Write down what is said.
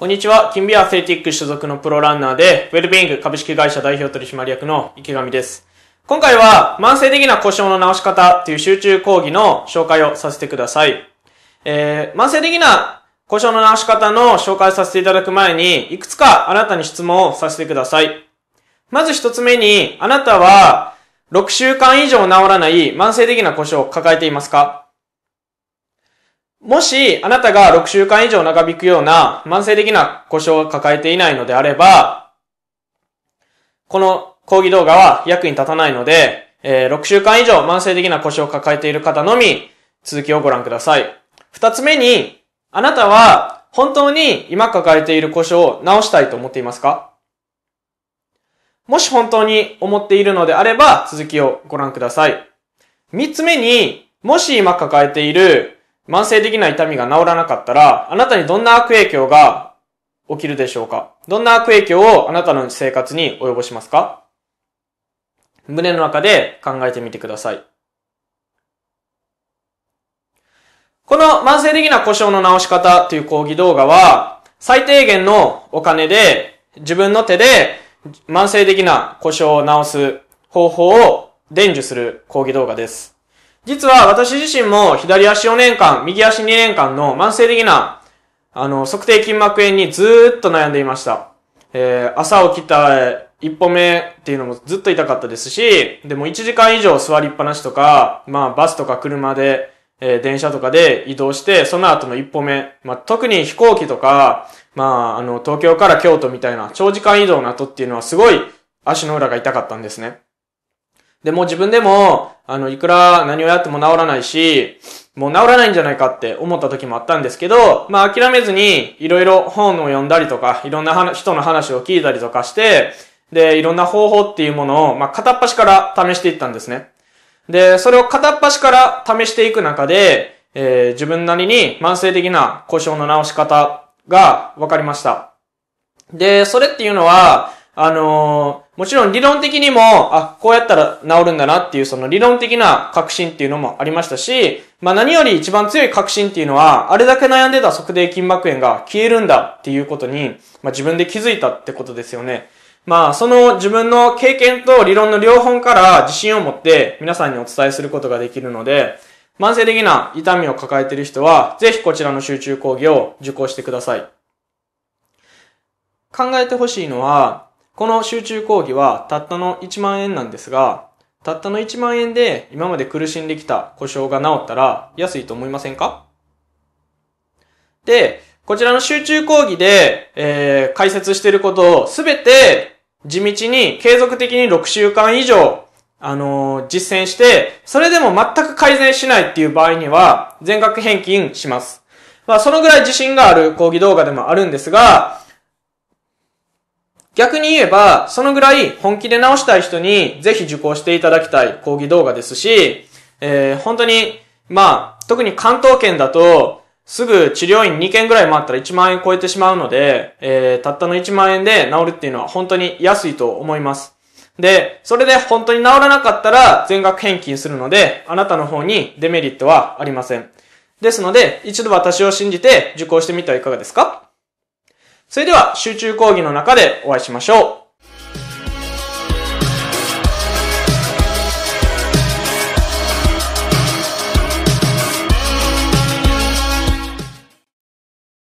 こんにちは。金ビアアスレティック所属のプロランナーで、ウェルビーイング株式会社代表取締役の池上です。今回は、慢性的な故障の直し方という集中講義の紹介をさせてください。えー、慢性的な故障の直し方の紹介させていただく前に、いくつかあなたに質問をさせてください。まず一つ目に、あなたは、6週間以上治らない慢性的な故障を抱えていますかもし、あなたが6週間以上長引くような慢性的な故障を抱えていないのであれば、この講義動画は役に立たないので、えー、6週間以上慢性的な故障を抱えている方のみ、続きをご覧ください。二つ目に、あなたは本当に今抱えている故障を直したいと思っていますかもし本当に思っているのであれば、続きをご覧ください。三つ目に、もし今抱えている慢性的な痛みが治らなかったら、あなたにどんな悪影響が起きるでしょうかどんな悪影響をあなたの生活に及ぼしますか胸の中で考えてみてください。この慢性的な故障の治し方という講義動画は、最低限のお金で、自分の手で慢性的な故障を治す方法を伝授する講義動画です。実は私自身も左足4年間、右足2年間の慢性的な、あの、測定筋膜炎にずっと悩んでいました。えー、朝起きた一歩目っていうのもずっと痛かったですし、でも1時間以上座りっぱなしとか、まあバスとか車で、えー、電車とかで移動して、その後の一歩目、まあ特に飛行機とか、まああの東京から京都みたいな長時間移動の後っていうのはすごい足の裏が痛かったんですね。で、もう自分でも、あの、いくら何をやっても治らないし、もう治らないんじゃないかって思った時もあったんですけど、まあ諦めずに、いろいろ本を読んだりとか、いろんな人の話を聞いたりとかして、で、いろんな方法っていうものを、まあ片っ端から試していったんですね。で、それを片っ端から試していく中で、えー、自分なりに慢性的な故障の治し方が分かりました。で、それっていうのは、あのーもちろん理論的にも、あ、こうやったら治るんだなっていうその理論的な確信っていうのもありましたし、まあ何より一番強い確信っていうのは、あれだけ悩んでた測定筋膜炎が消えるんだっていうことに、まあ自分で気づいたってことですよね。まあ、その自分の経験と理論の両方から自信を持って皆さんにお伝えすることができるので、慢性的な痛みを抱えている人は、ぜひこちらの集中講義を受講してください。考えてほしいのは、この集中講義はたったの1万円なんですが、たったの1万円で今まで苦しんできた故障が治ったら安いと思いませんかで、こちらの集中講義で、えー、解説していることをすべて地道に継続的に6週間以上、あのー、実践して、それでも全く改善しないっていう場合には、全額返金します。まあ、そのぐらい自信がある講義動画でもあるんですが、逆に言えば、そのぐらい本気で直したい人に、ぜひ受講していただきたい講義動画ですし、えー、本当に、まあ、特に関東圏だと、すぐ治療院2件ぐらい回ったら1万円超えてしまうので、えー、たったの1万円で治るっていうのは本当に安いと思います。で、それで本当に治らなかったら全額返金するので、あなたの方にデメリットはありません。ですので、一度私を信じて受講してみてはいかがですかそれでは集中講義の中でお会いしましょう。